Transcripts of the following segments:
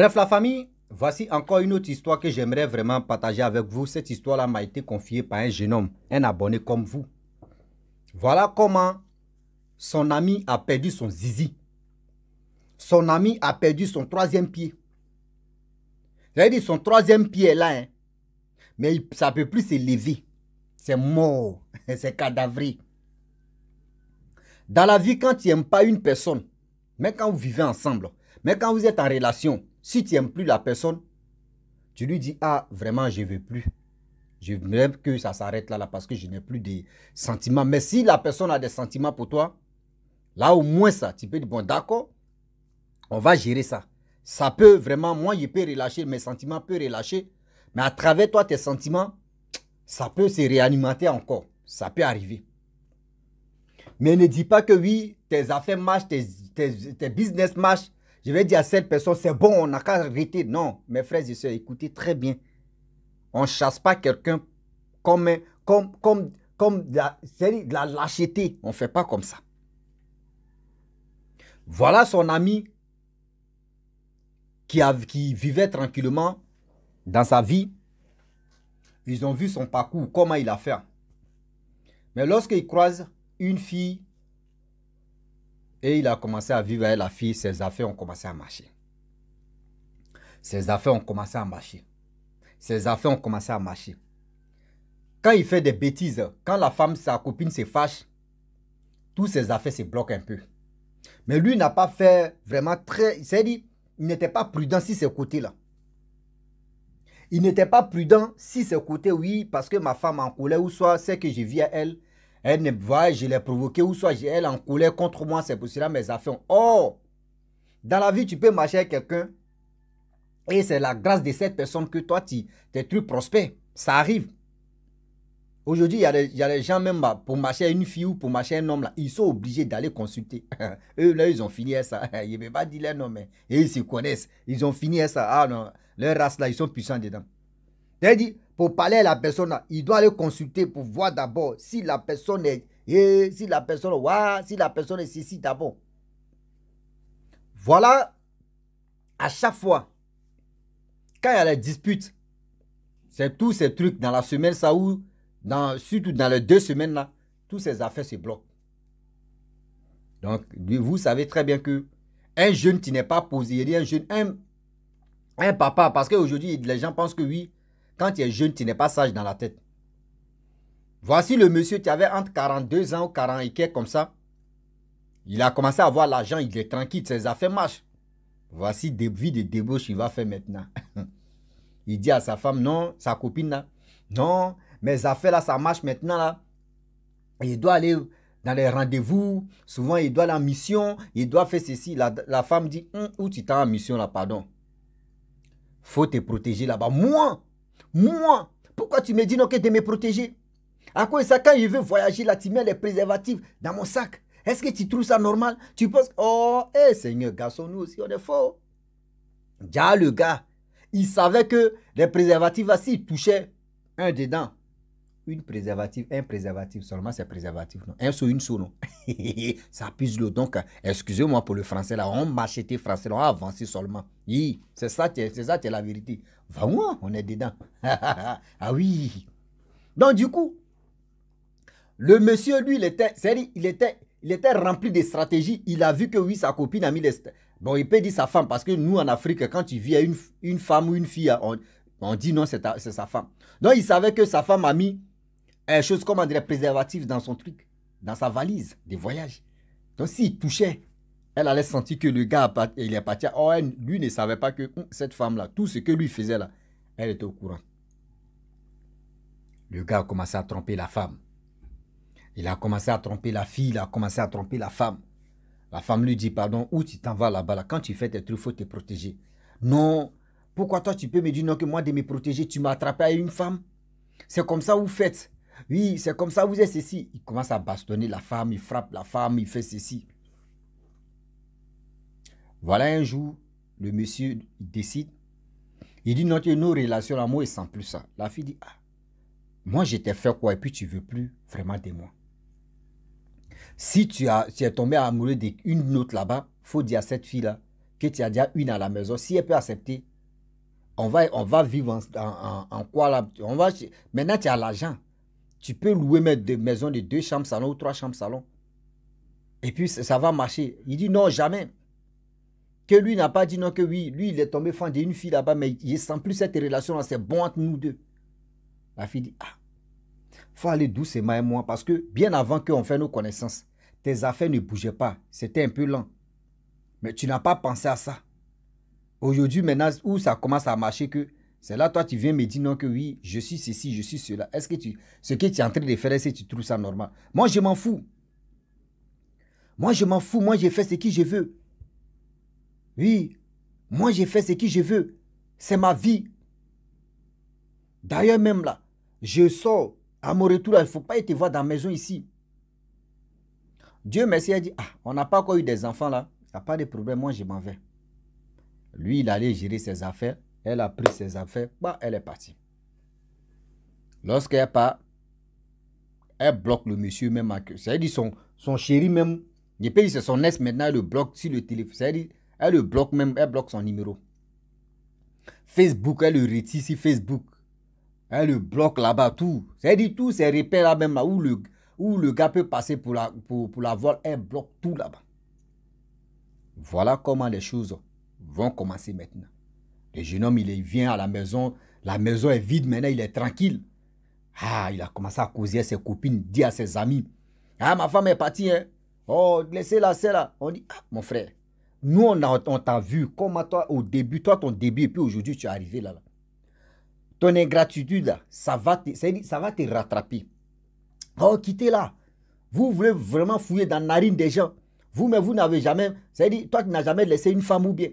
Bref, la famille, voici encore une autre histoire que j'aimerais vraiment partager avec vous. Cette histoire-là m'a été confiée par un jeune homme, un abonné comme vous. Voilà comment son ami a perdu son zizi. Son ami a perdu son troisième pied. J'ai dit son troisième pied là, hein. mais ça ne peut plus se lever. C'est mort, c'est cadavré. Dans la vie, quand tu n'aimes pas une personne, mais quand vous vivez ensemble, mais quand vous êtes en relation, si tu n'aimes plus la personne, tu lui dis, ah, vraiment, je ne veux plus. Je veux que ça s'arrête là, là, parce que je n'ai plus de sentiments. Mais si la personne a des sentiments pour toi, là, au moins, ça, tu peux dire, bon, d'accord, on va gérer ça. Ça peut vraiment, moi, je peux relâcher, mes sentiments peuvent relâcher. Mais à travers toi, tes sentiments, ça peut se réanimer encore. Ça peut arriver. Mais ne dis pas que oui, tes affaires marchent, tes, tes business marchent, je vais dire à cette personne, c'est bon, on n'a qu'à arrêter. Non, mes frères et sœurs, écoutez très bien. On ne chasse pas quelqu'un comme, comme, comme, comme de la, lâcheté. On ne fait pas comme ça. Voilà son ami qui, qui vivait tranquillement dans sa vie. Ils ont vu son parcours, comment il a fait. Mais lorsqu'il croise une fille et il a commencé à vivre avec la fille, ses affaires ont commencé à marcher. Ses affaires ont commencé à marcher. Ses affaires ont commencé à marcher. Quand il fait des bêtises, quand la femme, sa copine se fâche, tous ses affaires se bloquent un peu. Mais lui n'a pas fait vraiment très... Il s'est dit, il n'était pas prudent si ce côté-là. Il n'était pas prudent si ce côté, oui, parce que ma femme en colère ou soit c'est que je vis à elle, elle ne voit, je l'ai provoqué ou soit elle en colère contre moi, c'est pour cela mes affaires. Oh, dans la vie, tu peux marcher avec quelqu'un et c'est la grâce de cette personne que toi, tu es trucs prospère. Ça arrive. Aujourd'hui, il y, a des gens même bah, pour marcher une fille ou pour marcher un homme, là, ils sont obligés d'aller consulter. Eux, là, ils ont fini ça. ils ne veulent pas dire leur nom, mais et ils se connaissent. Ils ont fini ça. Ah non, leur race, là, ils sont puissants dedans. Tu dit, pour parler à la personne, il doit aller consulter pour voir d'abord si la personne est eh, si la personne ouah, si la personne est ceci d'abord. Voilà à chaque fois quand il y a la dispute, c'est tous ces trucs dans la semaine ça ou dans surtout dans les deux semaines là, tous ces affaires se bloquent. Donc vous savez très bien que un jeune qui n'est pas posé, il y a un jeune un, un papa parce qu'aujourd'hui les gens pensent que oui quand tu es jeune, tu n'es pas sage dans la tête. Voici le monsieur qui avait entre 42 ans ou 40 et quelques comme ça. Il a commencé à avoir l'argent, il est tranquille, ses affaires marchent. Voici des vies de débauche qu'il va faire maintenant. il dit à sa femme, non, sa copine là, non, mes affaires là, ça marche maintenant là. Il doit aller dans les rendez-vous, souvent il doit aller en mission, il doit faire ceci. La, femme dit, hum, où tu t'es en mission là, pardon. Faut te protéger là-bas. Moi, moi, pourquoi tu me dis non que de me protéger À quoi ça, quand je veux voyager là, tu mets les préservatifs dans mon sac Est-ce que tu trouves ça normal Tu penses, oh, eh Seigneur, garçon, nous aussi, on est faux. Déjà, le gars, il savait que les préservatifs, s'il touchait un dedans, une préservative, un préservatif seulement, c'est préservatif. Non. Un sou, une sou, non. ça pisse l'eau. Donc, excusez-moi pour le français là, on acheté français, là, on a avancé seulement. c'est ça, c'est ça, c'est la vérité. Va moi, hein? on est dedans. ah oui. Donc, du coup, le monsieur, lui, il était, il était, il était rempli de stratégies. Il a vu que oui, sa copine a mis les. Bon, il peut dire sa femme, parce que nous, en Afrique, quand tu vis à une, femme ou une fille, on dit non, c'est sa femme. Donc, il savait que sa femme a mis eh, chose, comme des préservatif dans son truc, dans sa valise de voyage. Donc s'il touchait, elle allait sentir que le gars, il est parti. Oh, lui ne savait pas que hum, cette femme-là, tout ce que lui faisait là, elle était au courant. Le gars a commencé à tromper la femme. Il a commencé à tromper la fille, il a commencé à tromper la femme. La femme lui dit, pardon, où tu t'en vas là-bas Quand tu fais tes trucs, il faut te protéger. Non, pourquoi toi tu peux me dire non que moi de me protéger, tu m'as attrapé à une femme C'est comme ça vous faites. Oui, c'est comme ça, vous êtes ceci. Il commence à bastonner la femme, il frappe la femme, il fait ceci. Voilà un jour, le monsieur décide. Il dit, notre, nos relations, l'amour, et sans plus ça. La fille dit, ah, moi, je t'ai fait quoi et puis tu veux plus vraiment de moi. Si tu, as, es tombé amoureux d'une autre là-bas, faut dire à cette fille-là que tu as déjà une à la maison. Si elle peut accepter, on va, on va vivre en, en quoi là On va, maintenant, tu as l'argent. Tu peux louer des maisons de deux chambres salon ou trois chambres salon. Et puis ça, va marcher. Il dit non, jamais. Que lui n'a pas dit non, que oui, lui il est tombé fan d'une fille là-bas, mais il sent plus cette relation-là, c'est bon entre nous deux. La fille dit ah, faut aller doucement et hein, moi, parce que bien avant qu'on fasse nos connaissances, tes affaires ne bougeaient pas. C'était un peu lent. Mais tu n'as pas pensé à ça. Aujourd'hui, maintenant, où ça commence à marcher, que c'est là, toi, tu viens me dire non que oui, je suis ceci, je suis cela. Est-ce que tu, ce que tu es en train de faire, est que tu trouves ça normal Moi, je m'en fous. Moi, je m'en fous. Moi, j'ai fait ce que je veux. Oui, moi, j'ai fait ce que je veux. C'est ma vie. D'ailleurs, même là, je sors à mon retour. Il ne faut pas être voir dans la maison ici. Dieu merci a dit, ah, on n'a pas encore eu des enfants là. Il n'y a pas de problème, moi je m'en vais. Lui, il allait gérer ses affaires. Elle a pris ses affaires, bah, elle est partie. Lorsqu'elle part, elle bloque le monsieur même à que. cest dire son, son chéri même. Je peux dire c'est son ex maintenant, elle le bloque sur le téléphone. cest veut dire elle le bloque même, elle bloque son numéro. Facebook, elle le retire sur Facebook. Elle le bloque là-bas, tout. C'est-à-dire, tous ces repères là même, là, où le, le gars peut passer pour la, pour, pour la elle bloque tout là-bas. Voilà comment les choses vont commencer maintenant. Le jeune homme, il vient à la maison. La maison est vide maintenant, il est tranquille. Ah, il a commencé à causer à ses copines, dit à ses amis. Ah, ma femme est partie. Hein? Oh, laissez-la, c'est là. On dit, ah, mon frère, nous, on, t'a vu. Comment toi, au début, toi, ton début, et puis aujourd'hui, tu es arrivé là. Ton ingratitude, ça va te, ça va te rattraper. Oh, quittez-la. Vous voulez vraiment fouiller dans la narine des gens. Vous, mais vous n'avez jamais. C'est-à-dire, toi, qui n'as jamais laissé une femme ou bien.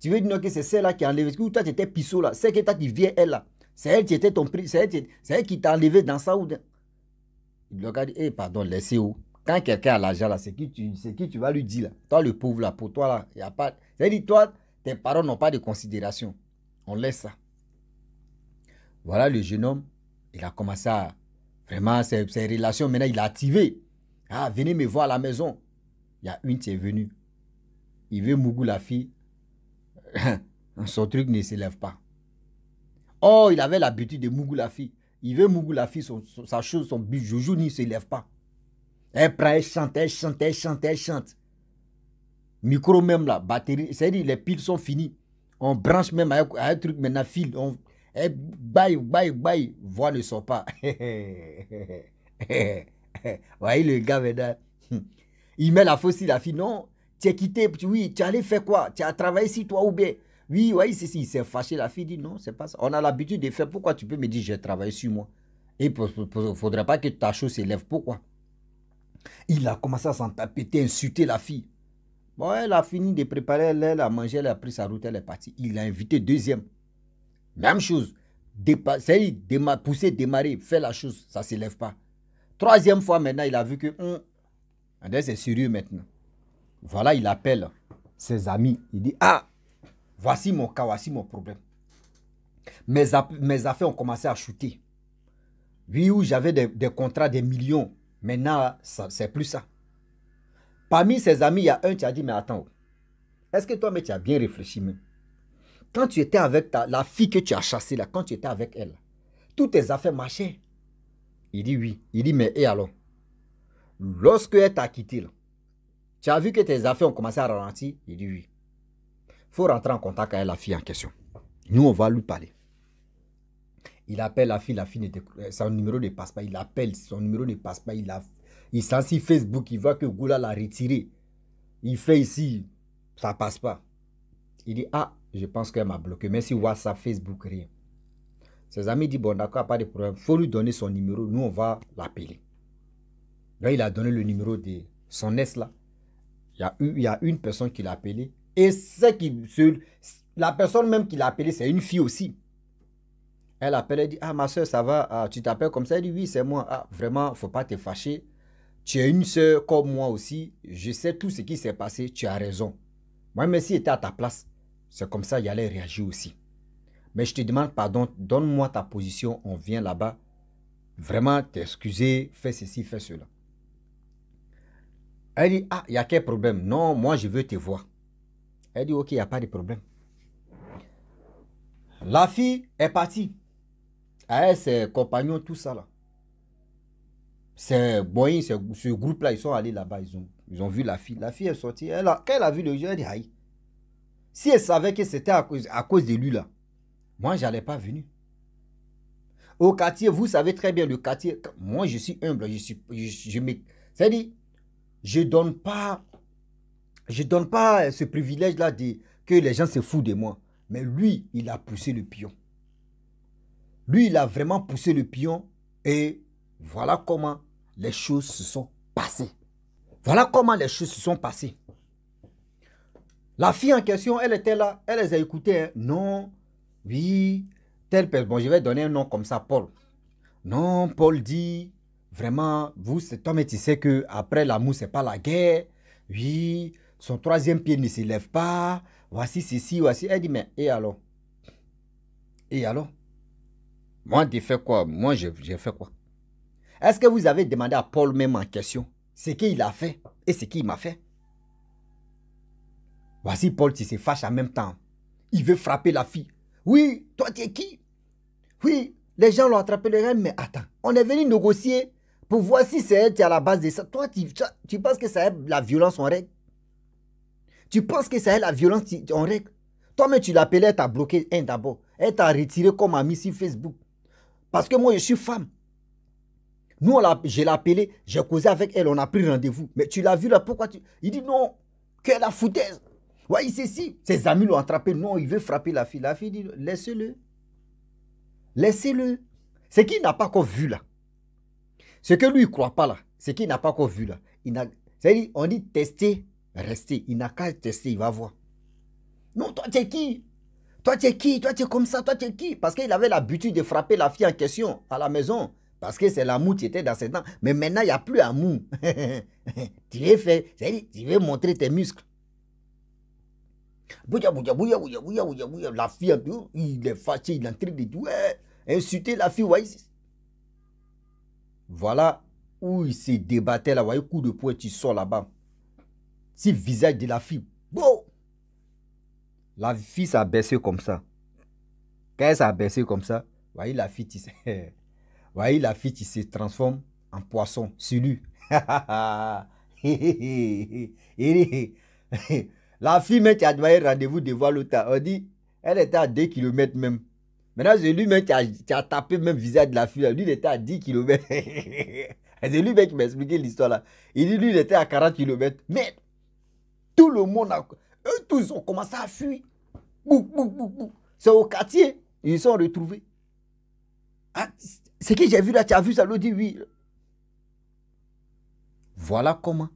Tu veux dire que c'est celle-là qui a enlevé. toi, tu étais pissot là. c'est qui qui vient, elle là. C'est elle qui était ton prix. C'est elle, qui t'a enlevé dans ça ou dans... Il lui a dit, eh, pardon, laissez où Quand quelqu'un a l'argent là, c'est qui, tu, qui tu vas lui dire là Toi, le pauvre là, pour toi là, il n'y a pas. C'est-à-dire, toi, tes parents n'ont pas de considération. On laisse ça. Voilà le jeune homme. Il a commencé à. Vraiment, ses, ses relations, maintenant, il a activé. Ah, venez me voir à la maison. Il y a une qui est venue. Il veut Mougou la fille. son truc ne s'élève pas. Oh, il avait l'habitude de la fille. Il veut mougou la fille, sa chose, son but, joujou ne s'élève pas. Elle prend, elle chante, elle chante, elle chante, elle chante. Micro même là, batterie, c'est-à-dire les piles sont finies. On branche même un truc maintenant, fil. On, elle bye, bye, voix ne sort pas. Voyez le gars, il met la faucille, la fille, non, tu es quitté, oui, tu es allé faire quoi Tu as travaillé ici, toi ou bien Oui, oui, c'est si, il s'est fâché. La fille dit non, c'est pas ça. On a l'habitude de faire. Pourquoi tu peux me dire j'ai travaillé sur moi Et il faudrait pas que ta chose s'élève. Pourquoi Il a commencé à s'en tapeter, insulter la fille. Bon, elle a fini de préparer, elle a mangé, elle a pris sa route, elle est partie. Il a invité deuxième. Même chose. C'est pousser, démarrer, faire la chose, ça ne s'élève pas. Troisième fois maintenant, il a vu que hum, c'est sérieux maintenant. Voilà, il appelle ses amis. Il dit, ah, voici mon cas, voici mon problème. Mes, affaires ont commencé à chuter. Oui, où j'avais des, contrats, des millions. Maintenant, c'est plus ça. Parmi ses amis, il y a un qui a dit, mais attends, est-ce que toi, mais tu as bien réfléchi Quand tu étais avec ta, la fille que tu as chassée, là, quand tu étais avec elle, toutes tes affaires marchaient. Il dit oui. Il dit, mais et alors Lorsque elle t'a quitté, là, tu as vu que tes affaires ont commencé à ralentir Il dit oui. faut rentrer en contact avec la fille en question. Nous, on va lui parler. Il appelle la fille, la fille, euh, son numéro ne passe pas. Il appelle, son numéro ne passe pas. Il, sent il Facebook, il voit que Goula l'a retiré. Il fait ici, ça passe pas. Il dit, ah, je pense qu'elle m'a bloqué. Mais si WhatsApp, Facebook, rien. Ses amis disent, bon, d'accord, pas de problème. Il faut lui donner son numéro. Nous, on va l'appeler. Là, il a donné le numéro de son ex là. Il y, a une, personne qui l'a appelé. Et qui, la personne même qui l'a appelé, c'est une fille aussi. Elle appelle, elle dit Ah, ma soeur, ça va ah, Tu t'appelles comme ça Elle dit Oui, c'est moi. Ah, vraiment, faut pas te fâcher. Tu es une soeur comme moi aussi. Je sais tout ce qui s'est passé. Tu as raison. Moi-même, si j'étais à ta place, c'est comme ça, allait réagir aussi. Mais je te demande pardon, donne-moi ta position. On vient là-bas. Vraiment, t'excuser, fais ceci, fais cela. Elle dit, ah, il y a quel problème Non, moi, je veux te voir. Elle dit, ok, il n'y a pas de problème. La fille est partie. Elle, ses compagnons, tout ça là. c'est ce, groupe-là, ils sont allés là-bas, ils ont, vu la fille. La fille est sortie. Elle a, quand elle a vu le jeu, elle dit, aïe. Si elle savait que c'était à cause, à cause de lui là, moi, je n'allais pas venir. Au quartier, vous savez très bien le quartier. Moi, je suis humble. Je suis, je, me, c'est-à-dire, je ne donne pas, je donne pas ce privilège-là de, que les gens se foutent de moi. Mais lui, il a poussé le pion. Lui, il a vraiment poussé le pion et voilà comment les choses se sont passées. Voilà comment les choses se sont passées. La fille en question, elle était là, elle les a écoutées. Hein. Non, oui, telle personne. Bon, je vais donner un nom comme ça, Paul. Non, Paul dit Vraiment, vous, toi, mais tu sais que après l'amour, c'est pas la guerre. Oui, son troisième pied ne s'élève pas. Voici ceci, voici. Elle dit, mais et alors Et alors Moi, tu fais quoi Moi, j'ai fait quoi Est-ce que vous avez demandé à Paul même en question ce qu'il a fait et ce qu'il m'a fait Voici Paul, tu se fâche en même temps. Il veut frapper la fille. Oui, toi, tu es qui Oui, les gens l'ont attrapé, le rêve, mais attends, on est venu négocier pour voir si c'est elle qui à la base de ça. Toi, tu, penses que ça c'est la violence en règle Tu penses que ça c'est la violence en règle toi mais tu l'appelais, elle t'a bloqué un hein, d'abord. Elle t'a retiré comme ami sur Facebook. Parce que moi, je suis femme. Nous, je l'ai appelé j'ai causé avec elle, on a pris rendez-vous. Mais tu l'as vu là, pourquoi tu. Il dit non, quelle la foutaise. Oui, c'est si. ses amis l'ont attrapé. Non, il veut frapper la fille. La fille dit laissez-le. Laissez-le. C'est qu'il n'a pas encore vu là, ce que lui ne croit pas là, ce qu'il n'a pas encore vu là, c'est-à-dire, on dit tester, rester. Il n'a qu'à tester, il va voir. Non, toi, tu es qui Toi, tu es qui Toi, tu es comme ça Toi, tu es qui Parce qu'il avait l'habitude de frapper la fille en question à la maison. Parce que c'est l'amour qui était dans ses dents. Mais maintenant, il n'y a plus amour. tu veux faire, tu veux montrer tes muscles. La fille, il est fâché, il est en train de dire, ouais, insulter la fille, ouais, voilà où il se débattait là. Vous voyez, coup de poing, tu sors là-bas. Si visage de la fille, bon. La fille s'est baissée comme ça. Quand elle s'est baissée comme ça, vous voyez, la fille, qui voyez, la fille, se transforme en poisson, C'est lui. la fille, mais tu as demandé rendez-vous de voir l'autre. On dit, elle était à 2 km même. Maintenant, c'est lui-même qui a, tapé même visage de la fille. Lui, il était à 10 km. c'est lui-même qui m'a expliqué l'histoire là. Il dit, lui, il était à 40 km. Mais tout le monde a. Eux tous ont commencé à fuir. C'est au quartier. Ils sont retrouvés. Ah, ce que j'ai vu là, tu as vu ça, lui dit oui. Voilà comment.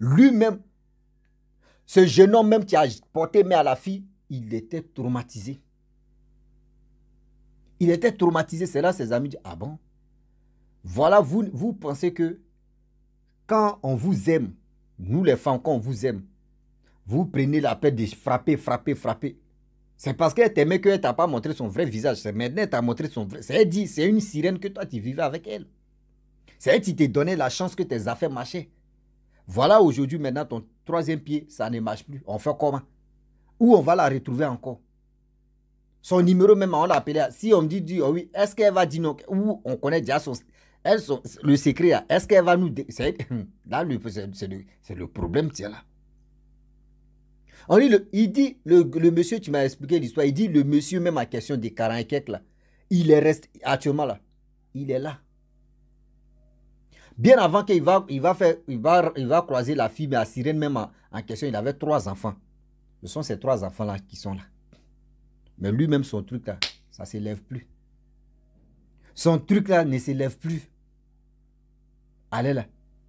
Lui-même, ce jeune homme même qui a porté main à la fille, il était traumatisé. Il était traumatisé. C'est là ses amis disent Ah bon Voilà, vous, vous pensez que quand on vous aime, nous les femmes, quand on vous aime, vous prenez la peine de frapper, frapper, frapper. C'est parce qu'elle t'aimait qu'elle t'a pas montré son vrai visage. C'est maintenant qu'elle t'a montré son vrai. C'est dit, c'est une sirène que toi tu vivais avec elle. C'est elle qui t'a donné la chance que tes affaires marchaient. Voilà aujourd'hui maintenant ton troisième pied, ça ne marche plus. On fait comment Où on va la retrouver encore son numéro même, on l'a appelé. Si on me dit, oh oui, est-ce qu'elle va dire non on connaît déjà son, le secret. Est-ce qu'elle va nous... Hmm, là, c'est le, problème, tiens là. On dit, il dit, le, monsieur, tu m'as expliqué l'histoire, il dit, le monsieur, même en question des 40 quelques, là, il reste actuellement là, il est là. Bien avant qu'il va, il va, faire, va, il va croiser la fille, mais Sirène, même en question, il avait trois enfants. Ce sont ces trois enfants-là qui sont là. Mais lui-même, son truc là, ça ne s'élève plus. Son truc là ne s'élève plus. Allez là,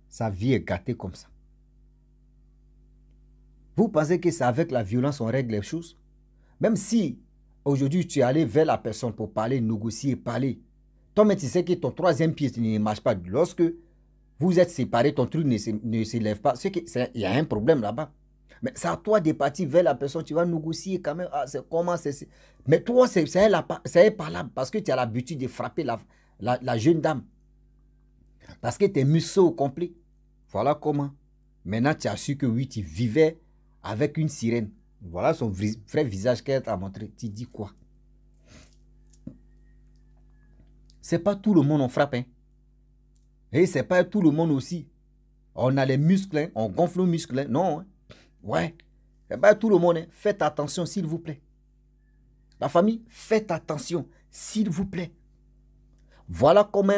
sa vie est gâtée comme ça. Vous pensez que c'est avec la violence on règle les choses Même si aujourd'hui tu es allé vers la personne pour parler, négocier, parler, toi-même tu sais que ton troisième pied ne marche pas. Lorsque vous êtes séparés, ton truc ne s'élève pas. Il y a un problème là-bas. Mais c'est à toi de partir vers la personne, tu vas négocier quand même. Ah, comment Mais toi, c'est là. parce que tu as l'habitude de frapper la, jeune dame. Parce que tes muscles au complet. Voilà comment. Maintenant, tu as su que oui, tu vivais avec une sirène. Voilà son vrai visage qu'elle t'a montré. Tu dis quoi C'est pas tout le monde on frappe. Hein? Et c'est pas tout le monde aussi. On a les muscles, hein. on gonfle nos muscles. Hein. Non. Hein. Ouais. Eh ben, tout le monde, hein, faites attention, s'il vous plaît. La famille, faites attention, s'il vous plaît. Voilà comment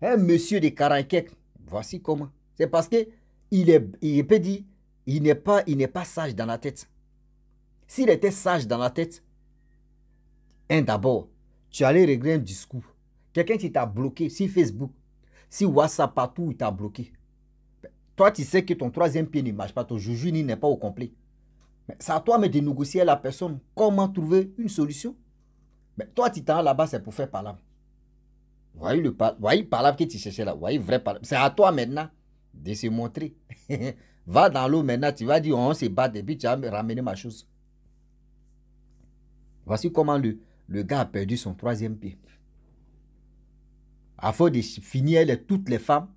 un, monsieur de Karaïkek, voici comment. C'est parce que il est, il peut dire, il n'est pas, il n'est pas sage dans la tête. S'il était sage dans la tête, un d'abord, tu allais régler un discours. Quelqu'un qui t'a bloqué si Facebook, si WhatsApp, partout, il t'a bloqué. Toi, tu sais que ton troisième pied ne marche pas, ton ni n'est pas au complet. Mais c'est à toi mais de négocier la personne comment trouver une solution. Mais toi, tu t'en là-bas, c'est pour faire parler. Voyez le par... voyez que tu cherchais là, voyez vrai C'est à toi maintenant de se montrer. Va dans l'eau maintenant, tu vas dire on se bat depuis, tu vas ramener ma chose. Voici comment le, le gars a perdu son troisième pied. À force de finir toutes les femmes,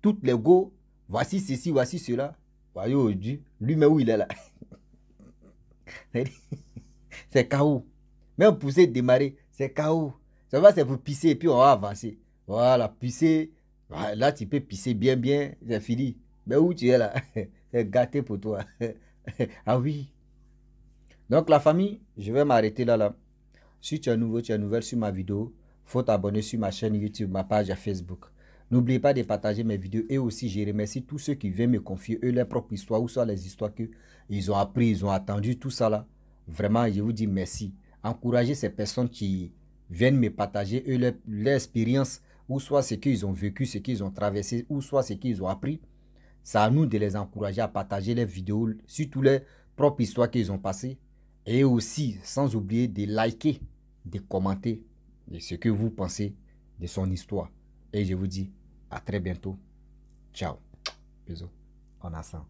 toutes les go, Voici ceci, voici cela. Voyez aujourd'hui, lui mais où il est là. c'est chaos. Même pousser, démarrer, c'est chaos. Ça va, c'est pour pisser et puis on va avancer. Voilà, pisser. Là, tu peux pisser bien, bien, c'est fini. Mais où tu es là C'est gâté pour toi. ah oui. Donc, la famille, je vais m'arrêter là, là. Si tu es nouveau, tu es nouvelle sur ma vidéo, faut t'abonner sur ma chaîne YouTube, ma page Facebook. N'oubliez pas de partager mes vidéos et aussi je remercie tous ceux qui viennent me confier eux leurs propres histoires ou soit les histoires qu'ils ont appris, ils ont attendu, tout ça là. Vraiment, je vous dis merci. Encouragez ces personnes qui viennent me partager eux leur, expérience ou soit ce qu'ils ont vécu, ce qu'ils ont traversé ou soit ce qu'ils ont appris. C'est à nous de les encourager à partager leurs vidéos, surtout leurs propres histoires qu'ils ont passées. Et aussi, sans oublier de liker, de commenter de ce que vous pensez de son histoire. Et je vous dis à très bientôt. Ciao. Bisous. En assant.